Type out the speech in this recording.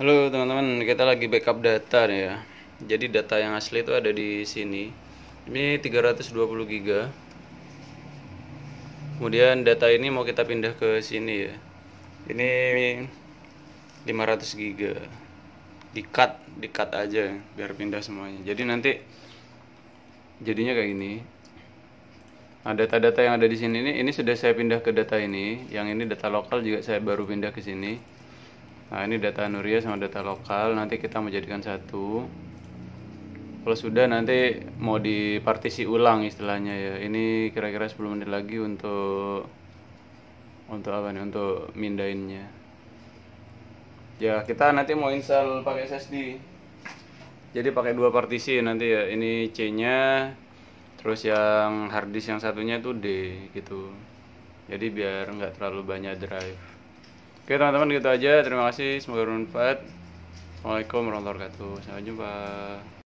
Halo teman-teman, kita lagi backup data nih ya. Jadi data yang asli itu ada di sini. Ini 320 GB. Kemudian data ini mau kita pindah ke sini ya. Ini 500 GB. Dikat, dikat aja biar pindah semuanya. Jadi nanti jadinya kayak gini. Nah, data-data yang ada di sini ini ini sudah saya pindah ke data ini. Yang ini data lokal juga saya baru pindah ke sini Nah, ini data Nuria sama data lokal nanti kita mau jadikan satu. Kalau sudah nanti mau dipartisi ulang istilahnya ya. Ini kira-kira 10 menit lagi untuk untuk apa nih? Untuk mindainnya. Ya, kita nanti mau install pakai SSD. Jadi pakai dua partisi nanti ya. Ini C-nya terus yang hard yang satunya itu D gitu. Jadi biar nggak terlalu banyak drive. Oke teman-teman gitu aja. Terima kasih. Semoga bermanfaat. Assalamualaikum warahmatullahi wabarakatuh. Sampai jumpa.